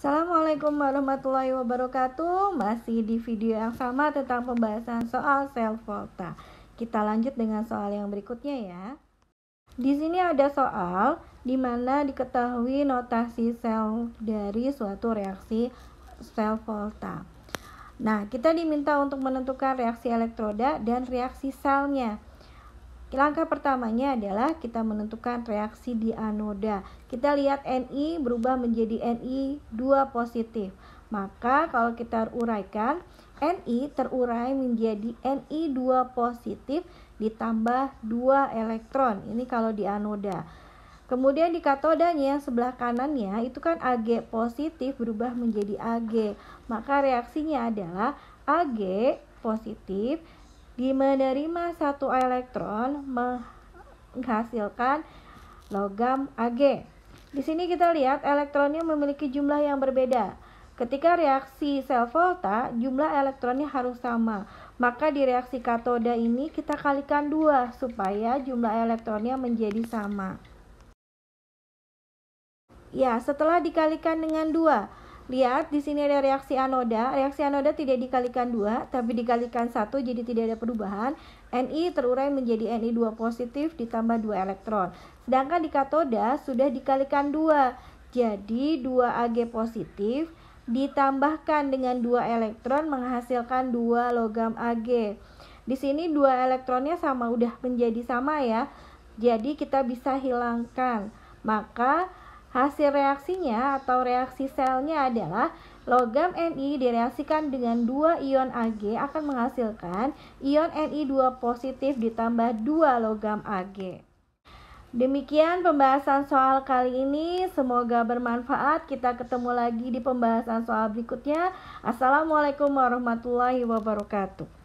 Assalamualaikum warahmatullahi wabarakatuh Masih di video yang sama tentang pembahasan soal sel volta Kita lanjut dengan soal yang berikutnya ya Di sini ada soal di mana diketahui notasi sel dari suatu reaksi sel volta Nah, kita diminta untuk menentukan reaksi elektroda dan reaksi selnya Langkah pertamanya adalah kita menentukan reaksi di anoda. Kita lihat Ni berubah menjadi Ni2 positif. Maka kalau kita uraikan, Ni terurai menjadi Ni2 positif ditambah 2 elektron. Ini kalau di anoda. Kemudian di katodanya yang sebelah kanannya itu kan Ag positif berubah menjadi Ag. Maka reaksinya adalah Ag positif di menerima satu elektron menghasilkan logam Ag. Di sini kita lihat elektronnya memiliki jumlah yang berbeda. Ketika reaksi sel volta, jumlah elektronnya harus sama. Maka di reaksi katoda ini kita kalikan dua supaya jumlah elektronnya menjadi sama. Ya, setelah dikalikan dengan dua, Lihat, di sini ada reaksi anoda. Reaksi anoda tidak dikalikan dua, tapi dikalikan satu, jadi tidak ada perubahan. Ni terurai menjadi Ni2 positif ditambah dua elektron. Sedangkan di katoda sudah dikalikan dua, jadi 2 Ag positif ditambahkan dengan dua elektron menghasilkan dua logam Ag. Di sini dua elektronnya sama, udah menjadi sama ya. Jadi kita bisa hilangkan. Maka Hasil reaksinya atau reaksi selnya adalah logam Ni direaksikan dengan dua ion Ag akan menghasilkan ion Ni2 positif ditambah dua logam Ag. Demikian pembahasan soal kali ini. Semoga bermanfaat. Kita ketemu lagi di pembahasan soal berikutnya. Assalamualaikum warahmatullahi wabarakatuh.